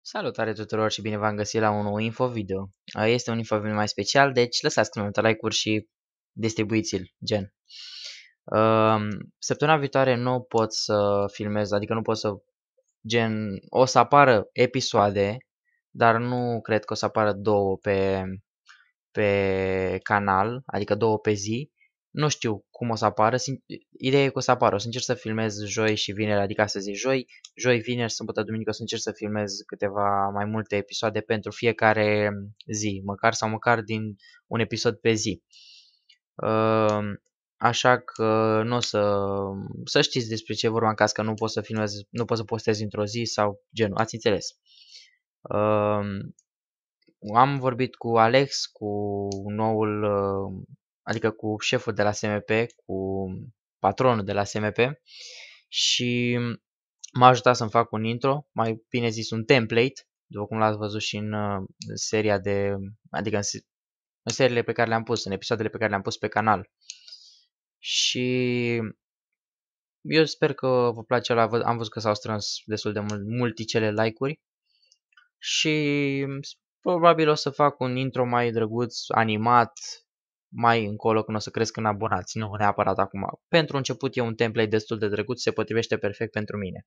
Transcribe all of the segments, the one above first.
Salutare tuturor și bine v-am găsit la un nou info video. Este un info video mai special, deci lăsați un like-uri și distribuiți-l, gen. Săptămâna viitoare nu pot să filmez, adică nu pot să, gen, o să apară episoade dar nu cred că o să apară două pe, pe canal, adică două pe zi. Nu știu cum o să apară, ideea e că o să apară, o să încerc să filmez joi și vineri, adică astăzi e joi, joi, vineri, sâmbătă, duminică o să încerc să filmez câteva mai multe episoade pentru fiecare zi, măcar sau măcar din un episod pe zi. Ehm, așa că nu o să, să știți despre ce vorba în caz că nu pot să filmez, nu pot să postez într-o zi sau genul, ați înțeles. Am vorbit cu Alex, cu noul, uh, adică cu șeful de la SMP, cu patronul de la SMP și m-a ajutat să-mi fac un intro, mai bine zis un template, după cum l-ați văzut și în uh, seria de, adică în, în seriile pe care le-am pus, în episoadele pe care le-am pus pe canal. Și eu sper că vă place la am văzut că s-au strâns destul de mult, multicele like-uri și probabil o să fac un intro mai drăguț, animat, mai încolo când o să cresc în abonați, nu neapărat acum. Pentru început e un template destul de drăguț, se potrivește perfect pentru mine.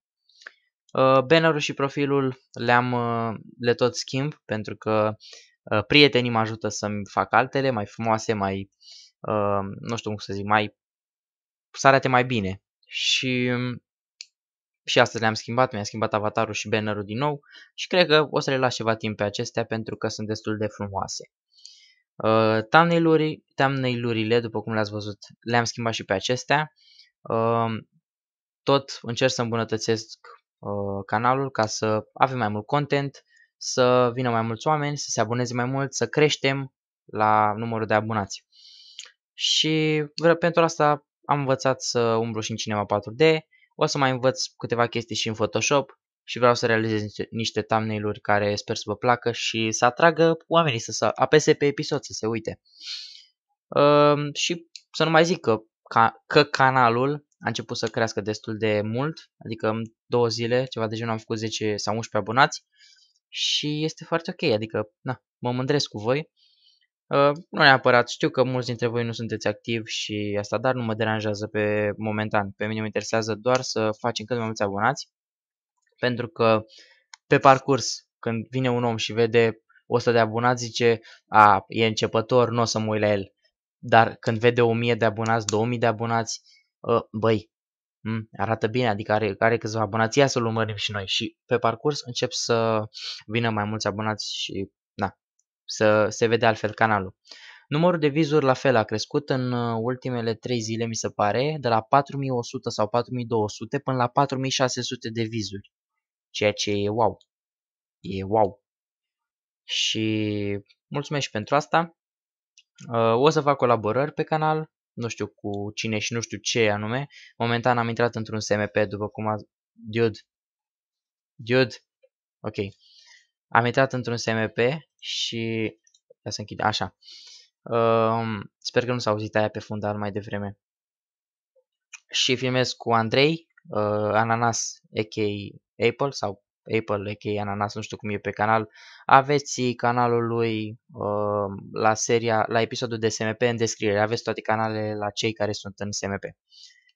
Uh, bannerul și profilul le-am, uh, le tot schimb pentru că uh, prietenii mă ajută să-mi fac altele mai frumoase, mai, nu știu cum să zic, mai să arate mai bine. Și um, și astăzi le-am schimbat, mi-am schimbat avatarul și bannerul din nou și cred că o să le las ceva timp pe acestea pentru că sunt destul de frumoase. Uh, thumbnail-uri, thumbnail-urile, după cum le-ați văzut, le-am schimbat și pe acestea. Uh, tot încerc să îmbunătățesc uh, canalul ca să avem mai mult content, să vină mai mulți oameni, să se aboneze mai mult, să creștem la numărul de abonați. Și pentru asta am învățat să umblu și în Cinema 4D, o să mai învăț câteva chestii și în Photoshop și vreau să realizez niște thumbnail-uri care sper să vă placă și să atragă oamenii să apese pe episod să se uite. Uh, și să nu mai zic că, ca, că canalul a început să crească destul de mult, adică în două zile, ceva de genul, am făcut 10 sau 11 abonați și este foarte ok, adică na, mă mândresc cu voi Uh, nu neapărat, știu că mulți dintre voi nu sunteți activi și asta, dar nu mă deranjează pe momentan. Pe mine mă interesează doar să facem cât mai mulți abonați, pentru că pe parcurs, când vine un om și vede 100 de abonați, zice, a, e începător, nu o să mă uit la el. Dar când vede 1000 de abonați, 2000 de abonați, uh, băi, arată bine, adică are, are câțiva abonați, ia să-l urmărim și noi. Și pe parcurs încep să vină mai mulți abonați și să se vede altfel canalul. Numărul de vizuri la fel a crescut în uh, ultimele 3 zile, mi se pare, de la 4100 sau 4200 până la 4600 de vizuri, ceea ce e wow. E wow. Și mulțumesc și pentru asta. Uh, o să fac colaborări pe canal, nu știu cu cine și nu știu ce anume. Momentan am intrat într-un SMP, după cum a... Dude. Dude. Ok. Am intrat într-un SMP și... Ia să închid, așa. Um, sper că nu s-a auzit aia pe fundal mai devreme. Și filmez cu Andrei, uh, Ananas, a.k.a. Apple sau Apple, a.k.a. Ananas, nu știu cum e pe canal. Aveți canalul lui uh, la seria, la episodul de SMP în descriere. Aveți toate canalele la cei care sunt în SMP.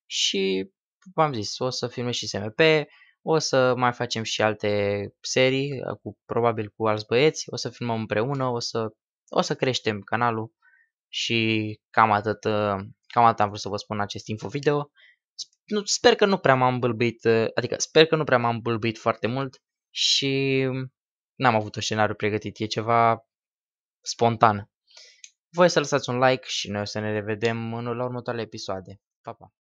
Și v-am zis, o să filmez și SMP, o să mai facem și alte serii, uh, cu, probabil cu alți băieți, o să filmăm împreună, o să, o să creștem canalul și cam atât, uh, cam atât am vrut să vă spun acest info video. Sper că nu prea m-am bâlbuit, uh, adică sper că nu prea m-am bâlbuit foarte mult și n-am avut un scenariu pregătit, e ceva spontan. Voi să lăsați un like și noi o să ne revedem în la următoarele episoade. Pa, pa!